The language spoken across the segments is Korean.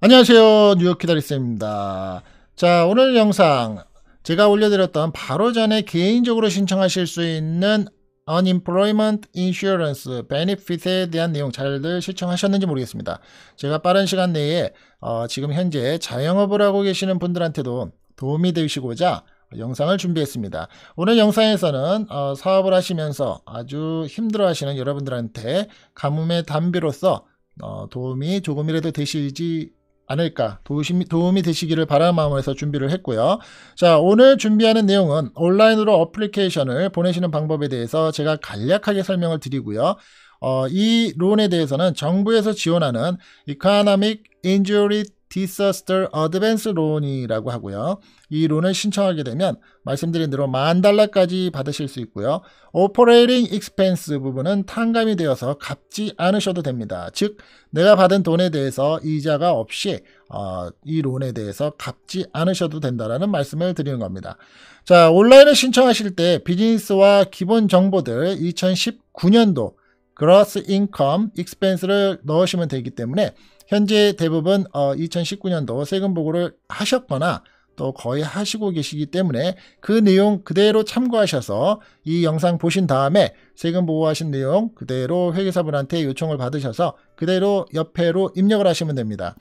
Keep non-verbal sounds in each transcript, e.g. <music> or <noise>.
안녕하세요. 뉴욕 기다리쌤입니다. 자, 오늘 영상 제가 올려드렸던 바로 전에 개인적으로 신청하실 수 있는 Unemployment Insurance Benefit에 대한 내용 잘들 시청하셨는지 모르겠습니다. 제가 빠른 시간 내에 어, 지금 현재 자영업을 하고 계시는 분들한테도 도움이 되시고자 영상을 준비했습니다. 오늘 영상에서는 어, 사업을 하시면서 아주 힘들어 하시는 여러분들한테 가뭄의 담비로서 어, 도움이 조금이라도 되시지 않을까 도움이, 도움이 되시기를 바라는 마음에서 준비를 했고요. 자 오늘 준비하는 내용은 온라인으로 어플리케이션을 보내시는 방법에 대해서 제가 간략하게 설명을 드리고요. 어, 이 론에 대해서는 정부에서 지원하는 Economic Injury 디서스터 어드밴스 론이라고 하고요. 이 론을 신청하게 되면 말씀드린 대로 만 달러까지 받으실 수 있고요. 오퍼레이팅 익스펜스 부분은 탕감이 되어서 갚지 않으셔도 됩니다. 즉 내가 받은 돈에 대해서 이자가 없이 어, 이 론에 대해서 갚지 않으셔도 된다라는 말씀을 드리는 겁니다. 자 온라인을 신청하실 때 비즈니스와 기본 정보들 2019년도 c Gross i 그로스 인컴 익스펜스를 넣으시면 되기 때문에 현재 대부분 어, 2019년도 세금 보고를 하셨거나 또 거의 하시고 계시기 때문에 그 내용 그대로 참고하셔서 이 영상 보신 다음에 세금 보고하신 내용 그대로 회계사분한테 요청을 받으셔서 그대로 옆에로 입력을 하시면 됩니다.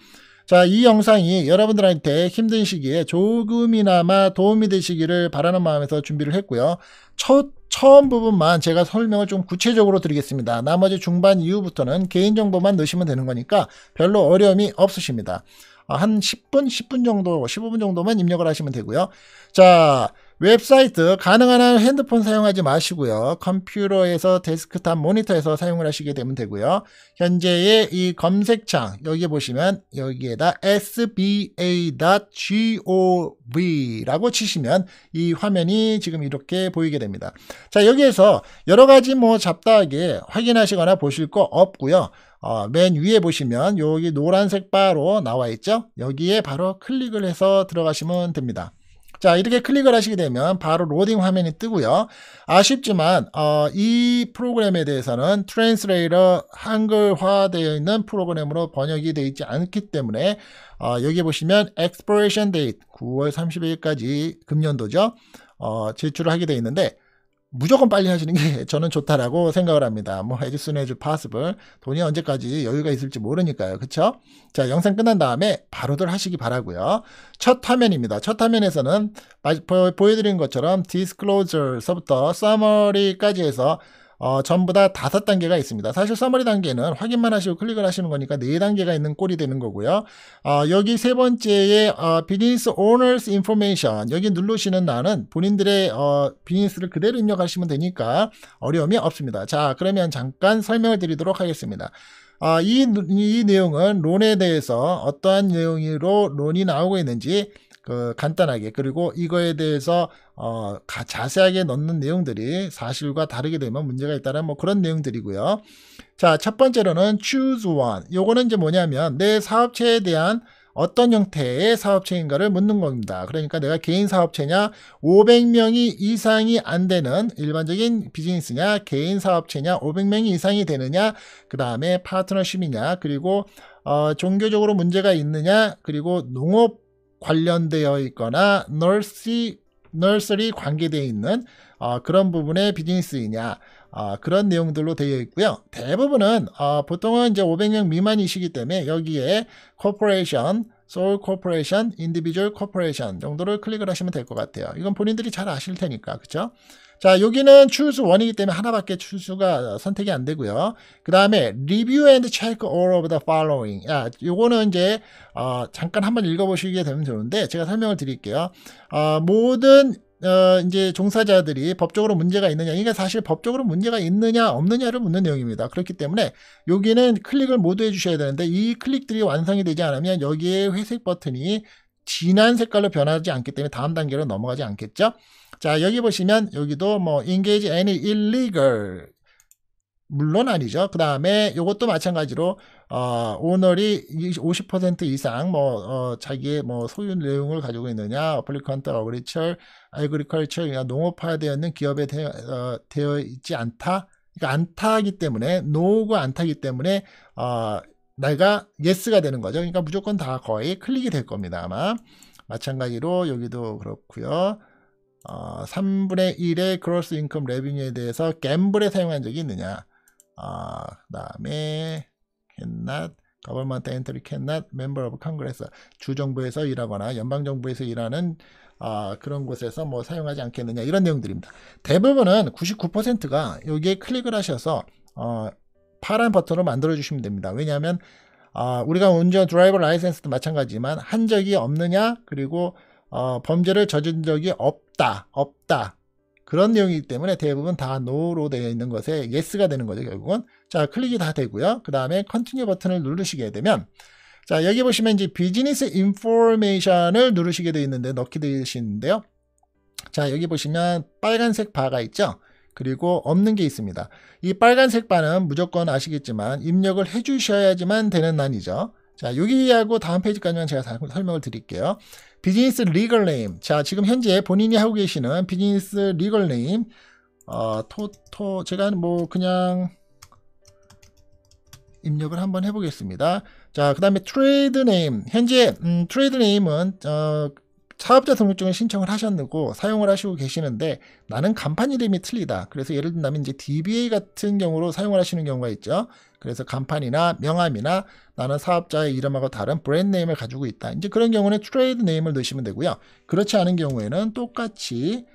자, 이 영상이 여러분들한테 힘든 시기에 조금이나마 도움이 되시기를 바라는 마음에서 준비를 했고요. 첫 처음 부분만 제가 설명을 좀 구체적으로 드리겠습니다. 나머지 중반 이후부터는 개인정보만 넣으시면 되는 거니까 별로 어려움이 없으십니다. 한 10분, 10분 정도, 15분 정도만 입력을 하시면 되고요. 자, 웹사이트 가능한 한 핸드폰 사용하지 마시고요. 컴퓨터에서 데스크탑 모니터에서 사용을 하시게 되면 되고요. 현재의 이 검색창 여기 보시면 여기에다 sba.gov라고 치시면 이 화면이 지금 이렇게 보이게 됩니다. 자 여기에서 여러 가지 뭐 잡다하게 확인하시거나 보실 거 없고요. 어, 맨 위에 보시면 여기 노란색 바로 나와 있죠. 여기에 바로 클릭을 해서 들어가시면 됩니다. 자 이렇게 클릭을 하시게 되면 바로 로딩 화면이 뜨고요. 아쉽지만 어, 이 프로그램에 대해서는 트랜스레이러 한글화되어 있는 프로그램으로 번역이 되어 있지 않기 때문에 어, 여기 보시면 expiration date 9월 30일까지 금년도죠. 어, 제출을 하게 되어 있는데 무조건 빨리 하시는 게 <laughs> 저는 좋다라고 생각을 합니다. 뭐 as soon as possible. 돈이 언제까지 여유가 있을지 모르니까요. 그쵸? 자, 영상 끝난 다음에 바로들 하시기 바라고요. 첫 화면입니다. 첫 화면에서는 보, 여드린 것처럼 disclosure서부터 summary까지 해서 어, 전부 다 다섯 단계가 있습니다. 사실 서머리 단계는 확인만 하시고 클릭을 하시는 거니까 네 단계가 있는 꼴이 되는 거고요. 어, 여기 세 번째에 어, 비즈니스 오너스 인포메이션 여기 누르시는 나는 본인들의 어, 비즈니스를 그대로 입력하시면 되니까 어려움이 없습니다. 자 그러면 잠깐 설명을 드리도록 하겠습니다. 어, 이, 이 내용은 론에 대해서 어떠한 내용으로 론이 나오고 있는지 그 간단하게 그리고 이거에 대해서 어, 자세하게 넣는 내용들이 사실과 다르게 되면 문제가 있다는 뭐 그런 내용들이고요. 자, 첫 번째로는 choose one. 요거는 이제 뭐냐면 내 사업체에 대한 어떤 형태의 사업체인가를 묻는 겁니다. 그러니까 내가 개인 사업체냐, 500명이 이상이 안 되는 일반적인 비즈니스냐, 개인 사업체냐, 500명이 이상이 되느냐, 그 다음에 파트너십이냐, 그리고 어, 종교적으로 문제가 있느냐, 그리고 농업 관련되어 있거나 널 u r s e r 관계되어 있는 어, 그런 부분의 비즈니스이냐 어, 그런 내용들로 되어 있고요. 대부분은 어, 보통은 이제 500명 미만이시기 때문에 여기에 corporation, soul corporation, individual corporation 정도를 클릭을 하시면 될 것 같아요. 이건 본인들이 잘 아실 테니까 그렇죠? 자, 여기는 choose one이기 때문에 하나밖에 추수가 어, 선택이 안 되고요. 그 다음에 review and check all of the following. 야, 아, 요거는 이제 어, 잠깐 한번 읽어보시게 되면 좋은데 제가 설명을 드릴게요. 어, 모든 어, 이제 종사자들이 법적으로 문제가 있느냐, 이게 사실 법적으로 문제가 있느냐, 없느냐를 묻는 내용입니다. 그렇기 때문에 여기는 클릭을 모두 해주셔야 되는데 이 클릭들이 완성이 되지 않으면 여기에 회색 버튼이 진한 색깔로 변하지 않기 때문에 다음 단계로 넘어가지 않겠죠? 자, 여기 보시면 여기도 뭐 engage any illegal 물론 아니죠. 그 다음에 이것도 마찬가지로 어, 오너리 50% 이상 뭐 어, 자기의 뭐 소유 내용을 가지고 있느냐, 어플리컨트, 어그리철, 아이그리컬처, 농업화되어 있는 기업에 대, 어, 되어 있지 않다. 그러니까 안타기 때문에 노가 안타기 때문에 어, 내가 예스가 되는 거죠. 그러니까 무조건 다 거의 클릭이 될 겁니다. 아마 마찬가지로 여기도 그렇고요. 어, 3분의 1의 크로스 인컴 레비뉴에 대해서 갬블에 사용한 적이 있느냐 어, 그 다음에 cannot government entry cannot member of congress 주정부에서 일하거나 연방정부에서 일하는 어, 그런 곳에서 뭐 사용하지 않겠느냐 이런 내용들입니다 대부분은 99%가 여기에 클릭을 하셔서 어, 파란 버튼으로 만들어 주시면 됩니다 왜냐하면 어, 우리가 운전 드라이버 라이센스도 마찬가지지만 한 적이 없느냐 그리고 어, 범죄를 저진 적이 없다, 없다. 그런 내용이기 때문에 대부분 다 no로 되어 있는 것에 yes가 되는 거죠, 결국은. 자, 클릭이 다 되고요. 그 다음에 컨티뉴 버튼을 누르시게 되면 자, 여기 보시면 이제 비즈니스 인포메이션을 누르시게 되어 있는데 넣게 되시는데요. 자, 여기 보시면 빨간색 바가 있죠. 그리고 없는 게 있습니다. 이 빨간색 바는 무조건 아시겠지만 입력을 해 주셔야지만 되는 난이죠. 자, 여기하고 다음 페이지까지는 제가 설명을 드릴게요. 비즈니스 리걸 네임. 자, 지금 현재 본인이 하고 계시는 비즈니스 리걸 네임. 어, 토토 제가 뭐 그냥 입력을 한번 해보겠습니다. 자, 그 다음에 트레이드 네임. 현재 음, 트레이드 네임은 어, 사업자 등록증을 신청을 하셨고 사용을 하시고 계시는데 나는 간판 이름이 틀리다. 그래서 예를 든다면 이제 DBA 같은 경우로 사용을 하시는 경우가 있죠. 그래서 간판이나 명함이나 나는 사업자의 이름하고 다른 브랜드 네임을 가지고 있다. 이제 그런 경우는 트레이드 네임을 넣으시면 되고요. 그렇지 않은 경우에는 똑같이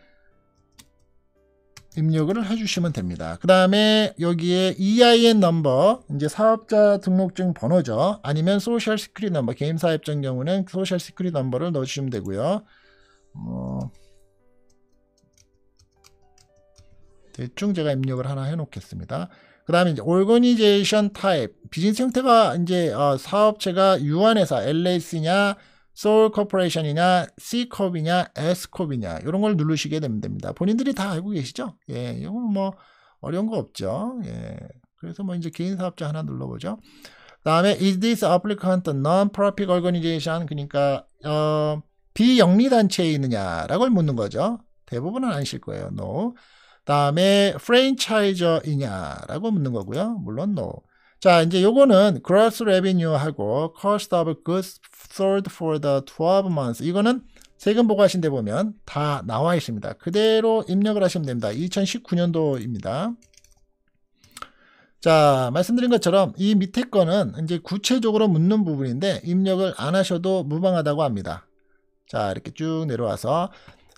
입력을 해주시면 됩니다. 그 다음에 여기에 EIN 넘버, 이제 사업자 등록증 번호죠. 아니면 소셜 시크릿 넘버, 개인 사업자인 경우는 소셜 시크릿 넘버를 넣어주시면 되고요. 뭐 대충 제가 입력을 하나 해놓겠습니다. 그 다음에 이제 organization type, 비즈니스 형태가 이제 어, 사업체가 유한회사 LAC냐, 소울 코퍼레이션이냐 C컵이냐 S컵이냐 이런 걸 누르시게 되면 됩니다. 본인들이 다 알고 계시죠? 예, 이건 뭐 어려운 거 없죠. 예. 그래서 뭐 이제 개인 사업자 하나 눌러보죠. 다음에 is this applicant non-profit organization 그러니까 어, 비영리 단체에 있느냐라고 묻는 거죠. 대부분은 아실 거예요. no. 다음에 프랜차이저이냐라고 묻는 거고요. 물론 no. 자, 이제 요거는 gross revenue하고 cost of goods sold for the 12 months. 이거는 세금 보고하신 데 보면 다 나와 있습니다. 그대로 입력을 하시면 됩니다. 2019년도입니다. 자, 말씀드린 것처럼 이 밑에 거는 이제 구체적으로 묻는 부분인데 입력을 안 하셔도 무방하다고 합니다. 자, 이렇게 쭉 내려와서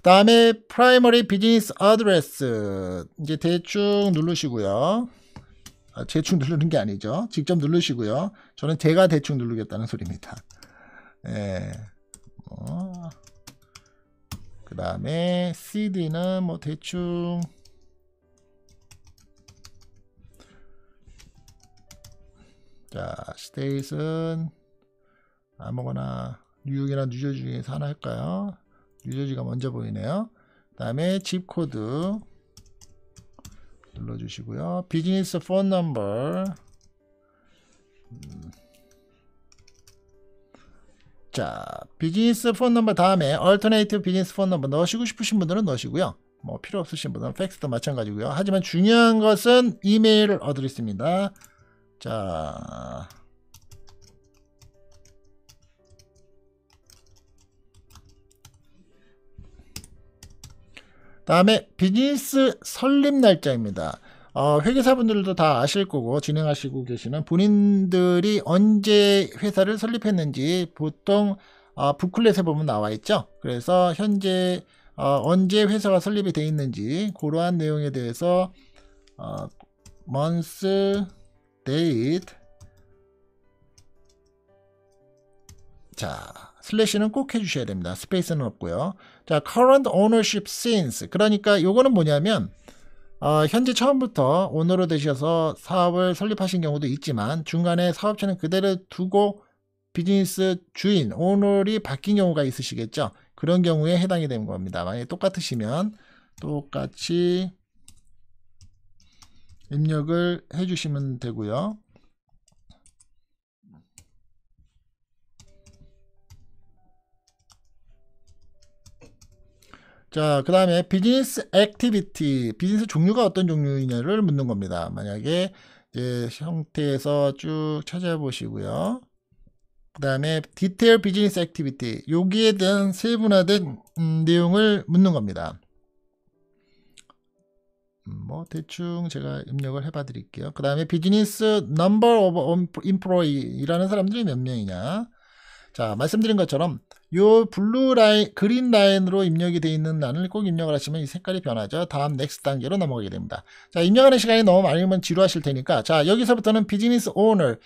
다음에 primary business address 이제 대충 누르시고요. 아, 대충 누르는 게 아니죠. 직접 누르시고요. 저는 제가 대충 누르겠다는 소리입니다. 예. 뭐. 그 다음에 CD는 뭐 대충 자 스테이트는 아무거나 뉴욕이나 뉴저지 중에서 하나 할까요? 뉴저지가 먼저 보이네요. 그 다음에 집 코드 눌러주시고요. 비즈니스 폰 넘버 자 비즈니스 폰 넘버 다음에 얼터네이트 비즈니스 폰 넘버 넣으시고 싶으신 분들은 넣으시고요. 뭐 필요 없으신 분들은 팩스도 마찬가지고요. 하지만 중요한 것은 이메일 어드레스입니다. 자 다음에 비즈니스 설립 날짜입니다. 어, 회계사분들도 다 아실 거고 진행하시고 계시는 본인들이 언제 회사를 설립했는지 보통 어, 부클렛에 보면 나와 있죠. 그래서 현재 어, 언제 회사가 설립이 되어 있는지 그러한 내용에 대해서 어, month, date 자 슬래시는 꼭 해주셔야 됩니다. 스페이스는 없고요. 자, current ownership since. 그러니까 요거는 뭐냐면 어, 현재 처음부터 오너로 되셔서 사업을 설립하신 경우도 있지만 중간에 사업체는 그대로 두고 비즈니스 주인, 오너이 바뀐 경우가 있으시겠죠. 그런 경우에 해당이 되는 겁니다. 만약에 똑같으시면 똑같이 입력을 해주시면 되고요. 자, 그 다음에 비즈니스 액티비티, 비즈니스 종류가 어떤 종류이냐를 묻는 겁니다. 만약에 이제 형태에서 쭉 찾아보시고요. 그 다음에 디테일 비즈니스 액티비티, 여기에 대한 세분화된 음, 내용을 묻는 겁니다. 음, 뭐 대충 제가 입력을 해 봐 드릴게요. 그 다음에 비즈니스 넘버 오브 인프로이라는 사람들이 몇 명이냐. 자 말씀드린 것처럼 요 블루 라인, 그린 라인으로 입력이 되어 있는 란을 꼭 입력을 하시면 이 색깔이 변하죠. 다음 넥스트 단계로 넘어가게 됩니다. 자, 입력하는 시간이 너무 많으면 지루하실 테니까 자, 여기서부터는 비즈니스 오너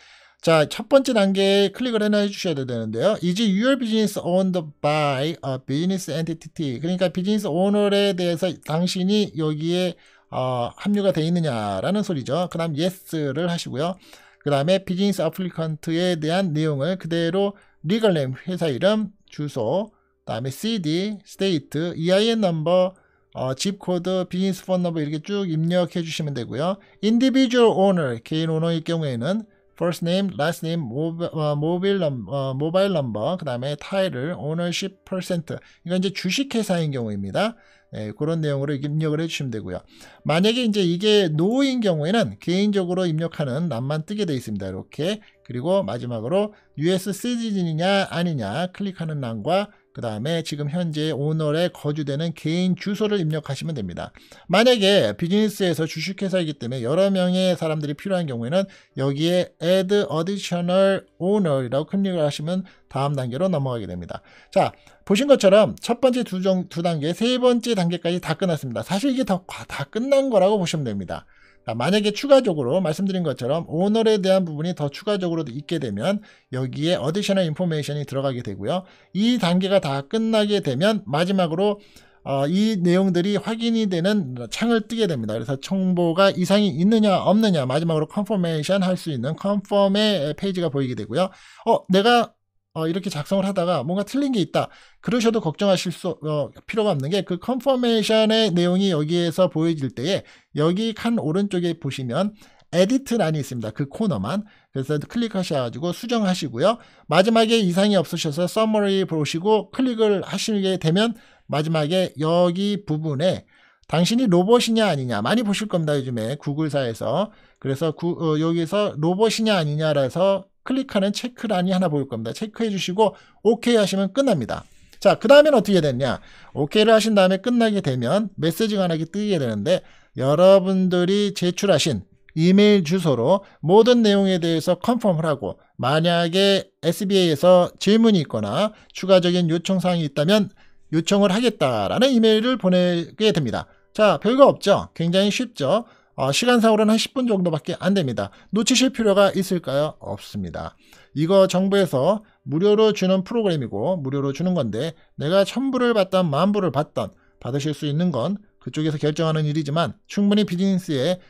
자, 첫 번째 단계에 클릭을 해놔 주셔야 되는데요. 이제 your business owned by a business entity? 그러니까 비즈니스 오너에 대해서 당신이 여기에 어, 합류가 되어 있느냐라는 소리죠. 그 다음 yes를 하시고요. 그 다음에 비즈니스 어플리컨트에 대한 내용을 그대로 리걸램 회사 이름 주소, 다음에 cd, state, EIN 넘버, 어, 집 코드, 비즈니스 폰 넘버 이렇게 쭉 입력해 주시면 되고요. individual owner, 개인 오너의 경우에는 first name, last name, Mobile, mobile Number, 그 다음에 타이틀, ownership percent. 이건 이제 주식회사인 경우입니다. 네, 그런 내용으로 입력을 해주시면 되고요. 만약에 이제 이게 노인 경우에는 개인적으로 입력하는 란만 뜨게 되어 있습니다. 이렇게 그리고 마지막으로 US 시즌이냐 아니냐 클릭하는 란과 그 다음에 지금 현재 오너에 거주되는 개인 주소를 입력하시면 됩니다. 만약에 비즈니스에서 주식회사이기 때문에 여러 명의 사람들이 필요한 경우에는 여기에 add additional owner이라고 클릭을 하시면 다음 단계로 넘어가게 됩니다. 자, 보신 것처럼 첫 번째 두, 정, 두 단계, 세 번째 단계까지 다 끝났습니다. 사실 이게 다, 다 끝난 거라고 보시면 됩니다. 만약에 추가적으로 말씀드린 것처럼 오너에 대한 부분이 더 추가적으로 있게 되면 여기에 어디셔널 인포메이션이 들어가게 되고요. 이 단계가 다 끝나게 되면 마지막으로 어, 이 내용들이 확인이 되는 창을 뜨게 됩니다. 그래서 정보가 이상이 있느냐 없느냐 마지막으로 컨포메이션 할 수 있는 컨펌의 페이지가 보이게 되고요. 어 내가 어, 이렇게 작성을 하다가 뭔가 틀린 게 있다. 그러셔도 걱정하실 수, 어, 필요가 없는 게 그 컨퍼메이션의 내용이 여기에서 보여질 때에 여기 칸 오른쪽에 보시면 에디트란이 있습니다. 그 코너만. 그래서 클릭하셔가지고 수정하시고요. 마지막에 이상이 없으셔서 서머리 보시고 클릭을 하시게 되면 마지막에 여기 부분에 당신이 로봇이냐 아니냐 많이 보실 겁니다. 요즘에 구글사에서. 그래서 구, 어, 여기서 로봇이냐 아니냐라서 클릭하는 체크란이 하나 보일 겁니다. 체크해 주시고 오케이 하시면 끝납니다. 자, 그 다음엔 어떻게 됐냐오케이를 하신 다음에 끝나게 되면 메시지가 하나 뜨게 되는데 여러분들이 제출하신 이메일 주소로 모든 내용에 대해서 컨펌을 하고 만약에 SBA에서 질문이 있거나 추가적인 요청사항이 있다면 요청을 하겠다라는 이메일을 보내게 됩니다. 자, 별거 없죠? 굉장히 쉽죠? 어, 시간상으로는 한 10분 정도밖에 안 됩니다. 놓치실 필요가 있을까요? 없습니다. 이거 정부에서 무료로 주는 프로그램이고 무료로 주는 건데 내가 천불을 받던 만불을 받던 받으실 수 있는 건 그쪽에서 결정하는 일이지만 충분히 비즈니스에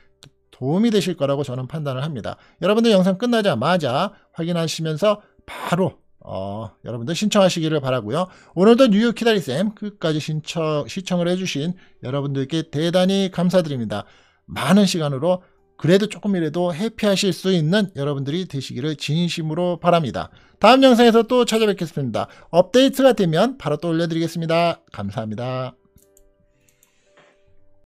도움이 되실 거라고 저는 판단을 합니다. 여러분들 영상 끝나자마자 확인하시면서 바로 어, 여러분들 신청하시기를 바라고요. 오늘도 뉴욕 키다리쌤 끝까지 신청, 시청을 해주신 여러분들께 대단히 감사드립니다. 많은 시간으로 그래도 조금이라도 회피하실수 있는 여러분들이 되시기를 진심으로 바랍니다. 다음 영상에서 또 찾아뵙겠습니다. 업데이트가 되면 바로 또 올려드리겠습니다. 감사합니다.